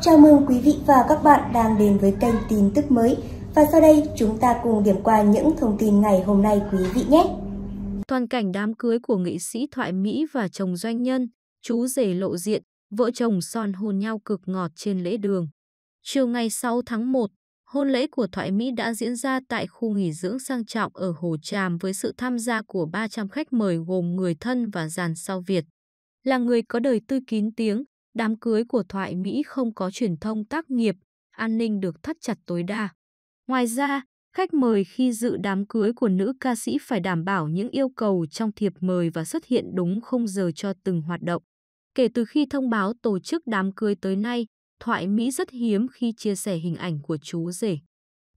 Chào mừng quý vị và các bạn đang đến với kênh tin tức mới. Và sau đây chúng ta cùng điểm qua những thông tin ngày hôm nay quý vị nhé. Toàn cảnh đám cưới của nghệ sĩ Thoại Mỹ và chồng doanh nhân, chú rể lộ diện, vợ chồng son hôn nhau cực ngọt trên lễ đường. Chiều ngày 6 tháng 1, hôn lễ của Thoại Mỹ đã diễn ra tại khu nghỉ dưỡng sang trọng ở Hồ Tràm với sự tham gia của 300 khách mời gồm người thân và dàn sao Việt. Là người có đời tư kín tiếng, đám cưới của thoại Mỹ không có truyền thông tác nghiệp, an ninh được thắt chặt tối đa. Ngoài ra, khách mời khi dự đám cưới của nữ ca sĩ phải đảm bảo những yêu cầu trong thiệp mời và xuất hiện đúng không giờ cho từng hoạt động. Kể từ khi thông báo tổ chức đám cưới tới nay, thoại Mỹ rất hiếm khi chia sẻ hình ảnh của chú rể.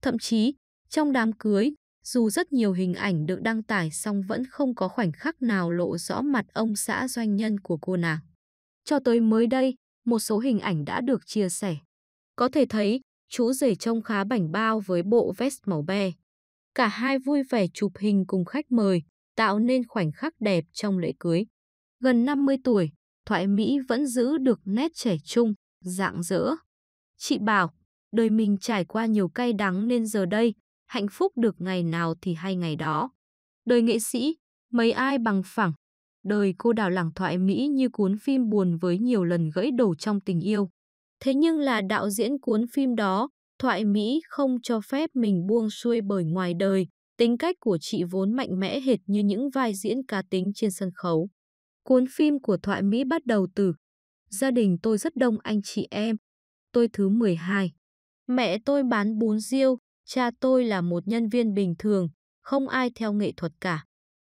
Thậm chí, trong đám cưới, dù rất nhiều hình ảnh được đăng tải song vẫn không có khoảnh khắc nào lộ rõ mặt ông xã doanh nhân của cô nàng. Cho tới mới đây, một số hình ảnh đã được chia sẻ. Có thể thấy, chú rể trông khá bảnh bao với bộ vest màu be. Cả hai vui vẻ chụp hình cùng khách mời, tạo nên khoảnh khắc đẹp trong lễ cưới. Gần 50 tuổi, Thoại Mỹ vẫn giữ được nét trẻ trung, dạng dỡ. Chị bảo, đời mình trải qua nhiều cay đắng nên giờ đây, hạnh phúc được ngày nào thì hay ngày đó. Đời nghệ sĩ, mấy ai bằng phẳng, Đời cô đào lẳng thoại Mỹ như cuốn phim buồn với nhiều lần gãy đổ trong tình yêu. Thế nhưng là đạo diễn cuốn phim đó, thoại Mỹ không cho phép mình buông xuôi bởi ngoài đời. Tính cách của chị vốn mạnh mẽ hệt như những vai diễn cá tính trên sân khấu. Cuốn phim của thoại Mỹ bắt đầu từ Gia đình tôi rất đông anh chị em. Tôi thứ 12. Mẹ tôi bán bún riêu, cha tôi là một nhân viên bình thường, không ai theo nghệ thuật cả.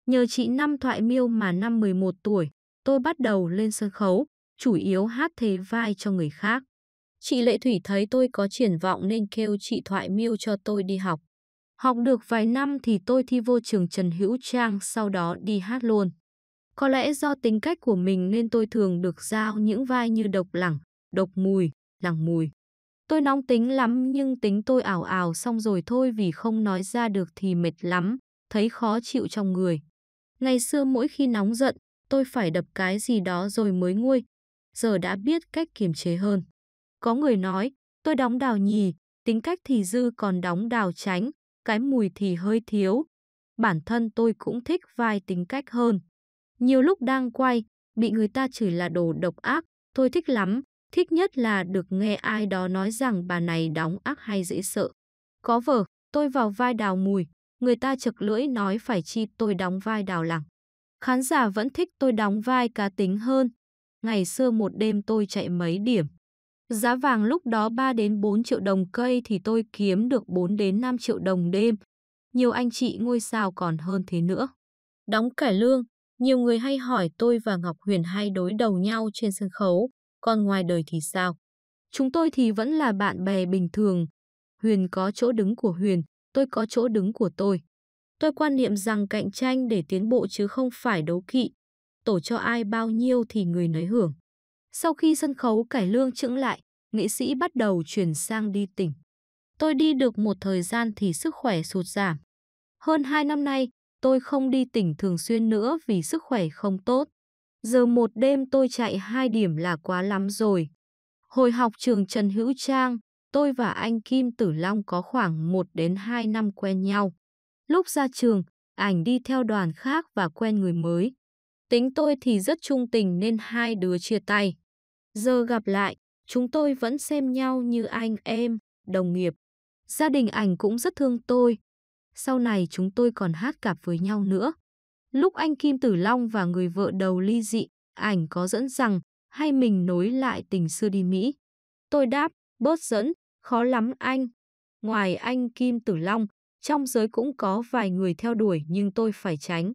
Nhờ chị Năm Thoại Miêu mà năm 11 tuổi, tôi bắt đầu lên sân khấu, chủ yếu hát thế vai cho người khác. Chị Lệ Thủy thấy tôi có triển vọng nên kêu chị Thoại Miêu cho tôi đi học. Học được vài năm thì tôi thi vô trường Trần Hữu Trang sau đó đi hát luôn. Có lẽ do tính cách của mình nên tôi thường được giao những vai như độc lẳng, độc mùi, lẳng mùi. Tôi nóng tính lắm nhưng tính tôi ảo ảo xong rồi thôi vì không nói ra được thì mệt lắm, thấy khó chịu trong người. Ngày xưa mỗi khi nóng giận, tôi phải đập cái gì đó rồi mới nguôi. Giờ đã biết cách kiềm chế hơn. Có người nói, tôi đóng đào nhì, tính cách thì dư còn đóng đào tránh, cái mùi thì hơi thiếu. Bản thân tôi cũng thích vai tính cách hơn. Nhiều lúc đang quay, bị người ta chửi là đồ độc ác, tôi thích lắm, thích nhất là được nghe ai đó nói rằng bà này đóng ác hay dễ sợ. Có vợ tôi vào vai đào mùi, người ta chực lưỡi nói phải chi tôi đóng vai đào lẳng. Khán giả vẫn thích tôi đóng vai cá tính hơn. Ngày xưa một đêm tôi chạy mấy điểm. Giá vàng lúc đó 3 đến 4 triệu đồng cây thì tôi kiếm được 4 đến 5 triệu đồng đêm. Nhiều anh chị ngôi sao còn hơn thế nữa. Đóng cải lương, nhiều người hay hỏi tôi và Ngọc Huyền hay đối đầu nhau trên sân khấu, còn ngoài đời thì sao? Chúng tôi thì vẫn là bạn bè bình thường. Huyền có chỗ đứng của Huyền, tôi có chỗ đứng của tôi. Tôi quan niệm rằng cạnh tranh để tiến bộ chứ không phải đấu kỵ. Tổ cho ai bao nhiêu thì người nấy hưởng. Sau khi sân khấu cải lương chững lại, nghệ sĩ bắt đầu chuyển sang đi tỉnh. Tôi đi được một thời gian thì sức khỏe sụt giảm. Hơn 2 năm nay, tôi không đi tỉnh thường xuyên nữa vì sức khỏe không tốt. Giờ một đêm tôi chạy hai điểm là quá lắm rồi. Hồi học trường Trần Hữu Trang, tôi và anh Kim Tử Long có khoảng 1 đến 2 năm quen nhau. Lúc ra trường, ảnh đi theo đoàn khác và quen người mới. Tính tôi thì rất trung tình nên hai đứa chia tay. Giờ gặp lại, chúng tôi vẫn xem nhau như anh em, đồng nghiệp. Gia đình ảnh cũng rất thương tôi. Sau này chúng tôi còn hát cặp với nhau nữa. Lúc anh Kim Tử Long và người vợ đầu ly dị, ảnh có dẫn rằng hay mình nối lại tình xưa đi Mỹ. Tôi đáp, bớt dẫn, Khó lắm anh. Ngoài anh Kim Tử Long, trong giới cũng có vài người theo đuổi nhưng tôi phải tránh.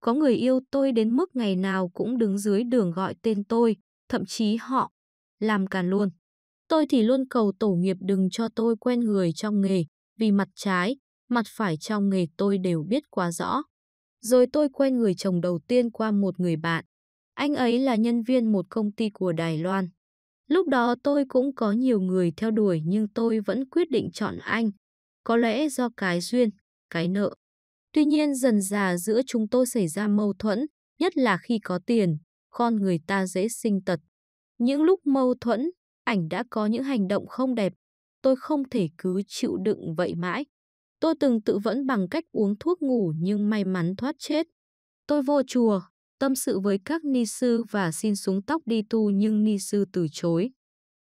Có người yêu tôi đến mức ngày nào cũng đứng dưới đường gọi tên tôi, thậm chí họ làm càn luôn. Tôi thì luôn cầu tổ nghiệp đừng cho tôi quen người trong nghề, vì mặt trái, mặt phải trong nghề tôi đều biết quá rõ. Rồi tôi quen người chồng đầu tiên qua một người bạn. Anh ấy là nhân viên một công ty của Đài Loan. Lúc đó tôi cũng có nhiều người theo đuổi nhưng tôi vẫn quyết định chọn anh. Có lẽ do cái duyên, cái nợ. Tuy nhiên dần già giữa chúng tôi xảy ra mâu thuẫn, nhất là khi có tiền, con người ta dễ sinh tật. Những lúc mâu thuẫn, ảnh đã có những hành động không đẹp. Tôi không thể cứ chịu đựng vậy mãi. Tôi từng tự vẫn bằng cách uống thuốc ngủ nhưng may mắn thoát chết. Tôi vô chùa, tâm sự với các ni sư và xin xuống tóc đi tu nhưng ni sư từ chối.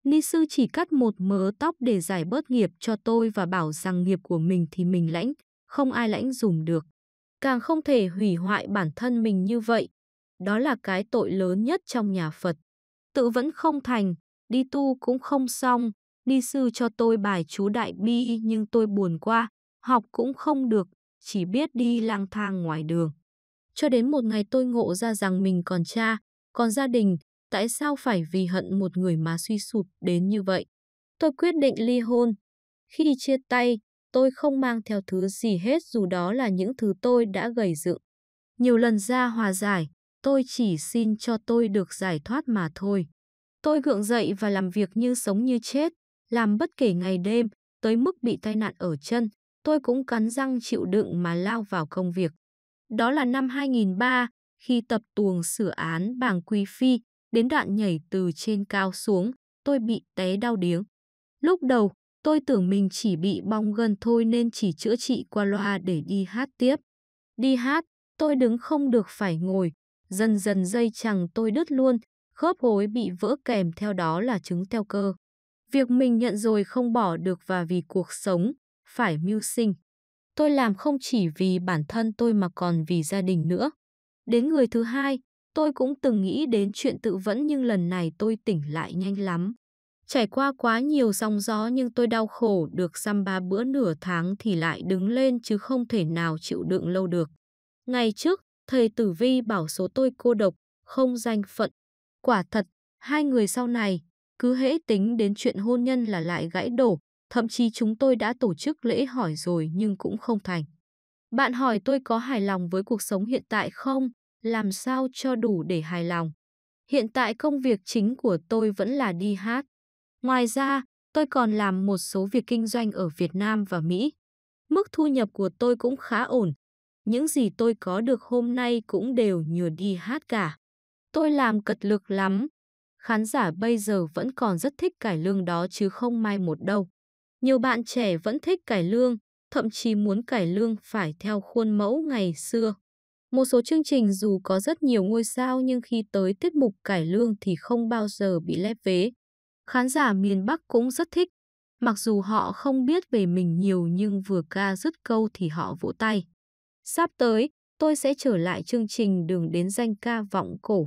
Ni sư chỉ cắt một mớ tóc để giải bớt nghiệp cho tôi và bảo rằng nghiệp của mình thì mình lãnh, không ai lãnh dùm được. Càng không thể hủy hoại bản thân mình như vậy. Đó là cái tội lớn nhất trong nhà Phật. Tự vẫn không thành, đi tu cũng không xong. Ni sư cho tôi bài chú đại bi nhưng tôi buồn qua, học cũng không được, chỉ biết đi lang thang ngoài đường. Cho đến một ngày tôi ngộ ra rằng mình còn cha, còn gia đình, tại sao phải vì hận một người mà suy sụp đến như vậy? Tôi quyết định ly hôn. Khi chia tay, tôi không mang theo thứ gì hết dù đó là những thứ tôi đã gầy dựng. Nhiều lần ra hòa giải, tôi chỉ xin cho tôi được giải thoát mà thôi. Tôi gượng dậy và làm việc như sống như chết, làm bất kể ngày đêm, tới mức bị tai nạn ở chân, tôi cũng cắn răng chịu đựng mà lao vào công việc. Đó là năm 2003, khi tập tuồng sửa án bảng Quý Phi, đến đoạn nhảy từ trên cao xuống, tôi bị té đau điếng. Lúc đầu, tôi tưởng mình chỉ bị bong gân thôi nên chỉ chữa trị qua loa để đi hát tiếp. Đi hát, tôi đứng không được phải ngồi, dần dần dây chằng tôi đứt luôn, khớp hối bị vỡ kèm theo đó là chứng teo cơ. Việc mình nhận rồi không bỏ được và vì cuộc sống, phải mưu sinh. Tôi làm không chỉ vì bản thân tôi mà còn vì gia đình nữa. Đến người thứ hai, tôi cũng từng nghĩ đến chuyện tự vẫn nhưng lần này tôi tỉnh lại nhanh lắm. Trải qua quá nhiều sóng gió nhưng tôi đau khổ được xăm ba bữa nửa tháng thì lại đứng lên chứ không thể nào chịu đựng lâu được. Ngày trước, thầy Tử Vi bảo số tôi cô độc, không danh phận. Quả thật, hai người sau này, cứ hễ tính đến chuyện hôn nhân là lại gãy đổ, Thậm chí chúng tôi đã tổ chức lễ hỏi rồi nhưng cũng không thành. Bạn hỏi tôi có hài lòng với cuộc sống hiện tại không? Làm sao cho đủ để hài lòng? Hiện tại công việc chính của tôi vẫn là đi hát. Ngoài ra, tôi còn làm một số việc kinh doanh ở Việt Nam và Mỹ. Mức thu nhập của tôi cũng khá ổn. Những gì tôi có được hôm nay cũng đều nhờ đi hát cả. Tôi làm cật lực lắm. Khán giả bây giờ vẫn còn rất thích cải lương đó chứ không mai một đâu. Nhiều bạn trẻ vẫn thích cải lương, thậm chí muốn cải lương phải theo khuôn mẫu ngày xưa. Một số chương trình dù có rất nhiều ngôi sao nhưng khi tới tiết mục cải lương thì không bao giờ bị lép vế. Khán giả miền Bắc cũng rất thích. Mặc dù họ không biết về mình nhiều nhưng vừa ca dứt câu thì họ vỗ tay. Sắp tới, tôi sẽ trở lại chương trình Đường đến danh ca vọng cổ.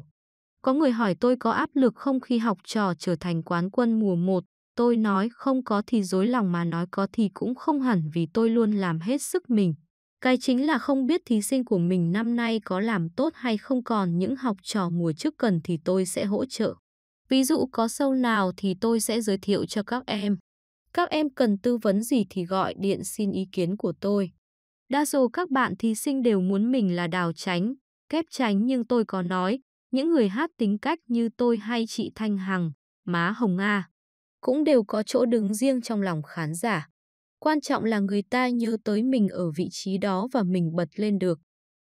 Có người hỏi tôi có áp lực không khi học trò trở thành quán quân mùa 1. Tôi nói không có thì dối lòng mà nói có thì cũng không hẳn vì tôi luôn làm hết sức mình. Cái chính là không biết thí sinh của mình năm nay có làm tốt hay không còn những học trò mùa trước cần thì tôi sẽ hỗ trợ. Ví dụ có sâu nào thì tôi sẽ giới thiệu cho các em. Các em cần tư vấn gì thì gọi điện xin ý kiến của tôi. Đa số các bạn thí sinh đều muốn mình là đào tránh, kép tránh nhưng tôi có nói, những người hát tính cách như tôi hay chị Thanh Hằng, má Hồng A, cũng đều có chỗ đứng riêng trong lòng khán giả. Quan trọng là người ta nhớ tới mình ở vị trí đó và mình bật lên được.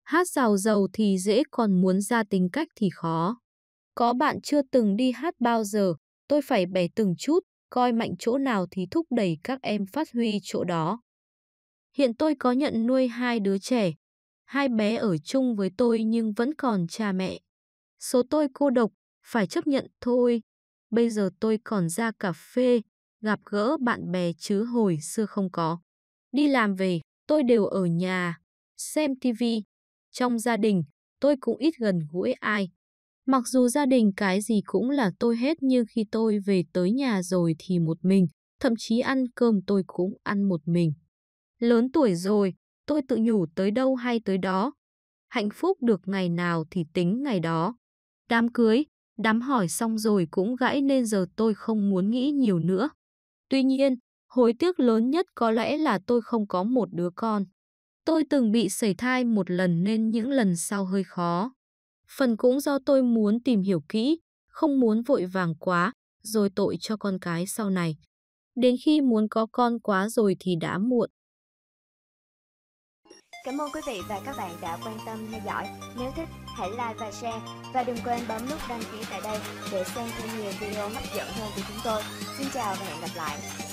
Hát giàu giàu thì dễ còn muốn ra tính cách thì khó. Có bạn chưa từng đi hát bao giờ, tôi phải bẻ từng chút, coi mạnh chỗ nào thì thúc đẩy các em phát huy chỗ đó. Hiện tôi có nhận nuôi hai đứa trẻ. Hai bé ở chung với tôi nhưng vẫn còn cha mẹ. Số tôi cô độc, phải chấp nhận thôi, bây giờ tôi còn ra cà phê, gặp gỡ bạn bè chứ hồi xưa không có. Đi làm về, tôi đều ở nhà, xem TV. Trong gia đình, tôi cũng ít gần gũi ai. Mặc dù gia đình cái gì cũng là tôi hết nhưng khi tôi về tới nhà rồi thì một mình, thậm chí ăn cơm tôi cũng ăn một mình. Lớn tuổi rồi, tôi tự nhủ tới đâu hay tới đó. Hạnh phúc được ngày nào thì tính ngày đó. Đám cưới, Đám hỏi xong rồi cũng gãy nên giờ tôi không muốn nghĩ nhiều nữa. Tuy nhiên, hối tiếc lớn nhất có lẽ là tôi không có một đứa con. Tôi từng bị sẩy thai một lần nên những lần sau hơi khó. Phần cũng do tôi muốn tìm hiểu kỹ, không muốn vội vàng quá, rồi tội cho con cái sau này. Đến khi muốn có con quá rồi thì đã muộn. Cảm ơn quý vị và các bạn đã quan tâm theo dõi. Nếu thích hãy like và share và đừng quên bấm nút đăng ký tại đây để xem thêm nhiều video hấp dẫn hơn của chúng tôi. Xin chào và hẹn gặp lại!